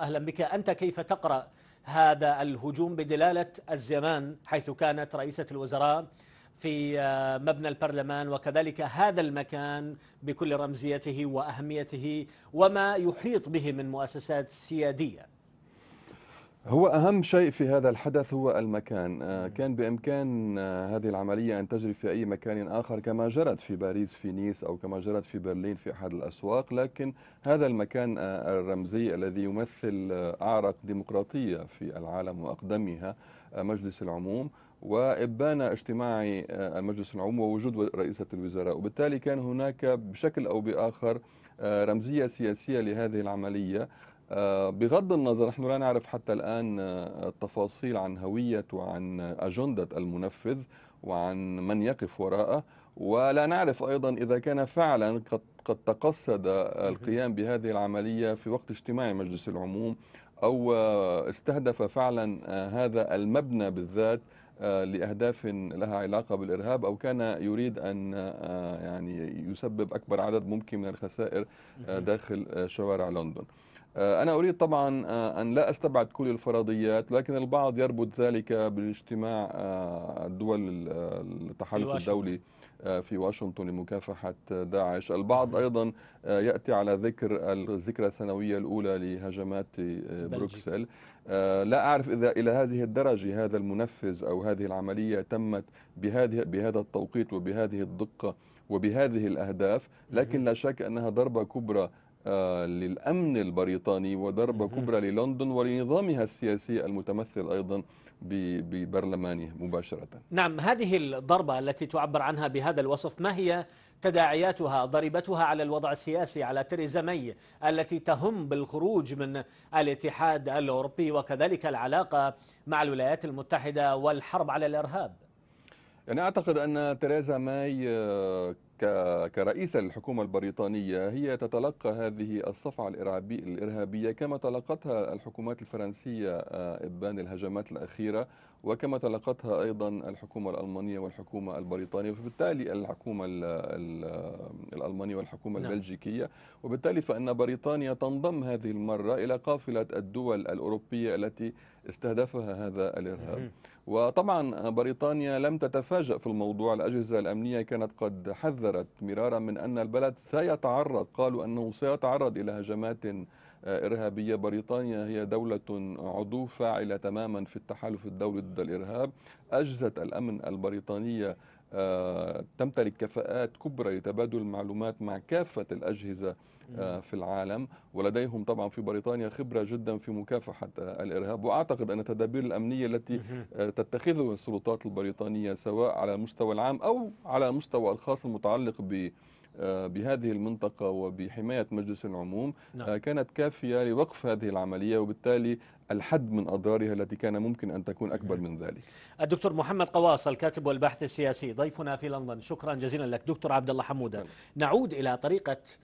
أهلا بك أنت كيف تقرأ هذا الهجوم بدلالة الزمان حيث كانت رئيسة الوزراء في آه، مبنى البرلمان وكذلك هذا المكان بكل رمزيته وأهميته وما يحيط به من مؤسسات سيادية هو أهم شيء في هذا الحدث هو المكان آه، كان بإمكان آه، هذه العملية أن تجري في أي مكان آخر كما جرت في باريس في نيس أو كما جرت في برلين في أحد الأسواق لكن هذا المكان آه، الرمزي الذي يمثل أعرق ديمقراطية في العالم وأقدمها مجلس العموم وإبان اجتماع المجلس العموم ووجود رئيسة الوزراء وبالتالي كان هناك بشكل أو بآخر رمزية سياسية لهذه العملية آه، بغض النظر نحن لا نعرف حتى الآن آه، التفاصيل عن هوية وعن أجندة المنفذ وعن من يقف وراءه ولا نعرف أيضا إذا كان فعلا قد, قد تقصد القيام بهذه العملية في وقت اجتماع مجلس العموم أو آه، استهدف فعلا هذا المبنى بالذات لأهداف لها علاقة بالإرهاب أو كان يريد أن يعني يسبب أكبر عدد ممكن من الخسائر داخل شوارع لندن آه، أنا أريد طبعا آه، أن لا أستبعد كل الفرضيات لكن البعض يربط ذلك باجتماع آه، الدول التحالف الدولي في واشنطن لمكافحة داعش البعض أيضا يأتي على ذكر الذكرى السنوية الأولى لهجمات بروكسل لا أعرف إذا إلى هذه الدرجة هذا المنفذ أو هذه العملية تمت بهذه بهذا التوقيت وبهذه الدقة وبهذه الأهداف لكن لا شك أنها ضربة كبرى آه، للأمن البريطاني وضربة كبرى للندن ولنظامها السياسي المتمثل أيضا ببرلمانه مباشرة نعم هذه الضربة التي تعبر عنها بهذا الوصف ما هي تداعياتها ضربتها على الوضع السياسي على تريزا مي التي تهم بالخروج من الاتحاد الأوروبي وكذلك العلاقة مع الولايات المتحدة والحرب على الإرهاب يعني أعتقد أن تريزا ماي آه، كرئيسة للحكومة البريطانية هي تتلقى هذه الصفعة الإرهابية كما تلقتها الحكومات الفرنسية آه، إبان الهجمات الأخيرة وكما تلقتها أيضا الحكومة الألمانية والحكومة البريطانية وبالتالي الحكومة الألمانية والحكومة نعم. البلجيكية وبالتالي فإن بريطانيا تنضم هذه المرة إلى قافلة الدول الأوروبية التي استهدفها هذا الإرهاب وطبعا بريطانيا لم تتفاجأ في الموضوع الأجهزة الأمنية كانت قد حذرت مرارا من أن البلد سيتعرض قالوا أنه سيتعرض إلى هجمات آه، إرهابية بريطانيا هي دولة عضو فاعلة تماما في التحالف الدولي ضد الإرهاب أجهزة الأمن البريطانية آه، تمتلك كفاءات كبرى لتبادل المعلومات مع كافة الأجهزة آه، في العالم ولديهم طبعا في بريطانيا خبرة جدا في مكافحة الإرهاب وأعتقد أن التدابير الأمنية التي آه، تتخذها السلطات البريطانية سواء على المستوى العام أو على المستوى الخاص المتعلق ب آه، بهذه المنطقة وبحماية مجلس العموم نعم. آه، كانت كافية لوقف هذه العملية وبالتالي الحد من أضرارها التي كان ممكن أن تكون أكبر من ذلك الدكتور محمد قواص الكاتب والباحث السياسي ضيفنا في لندن شكرا جزيلا لك دكتور عبد الله حمودة نعم. نعود إلى طريقة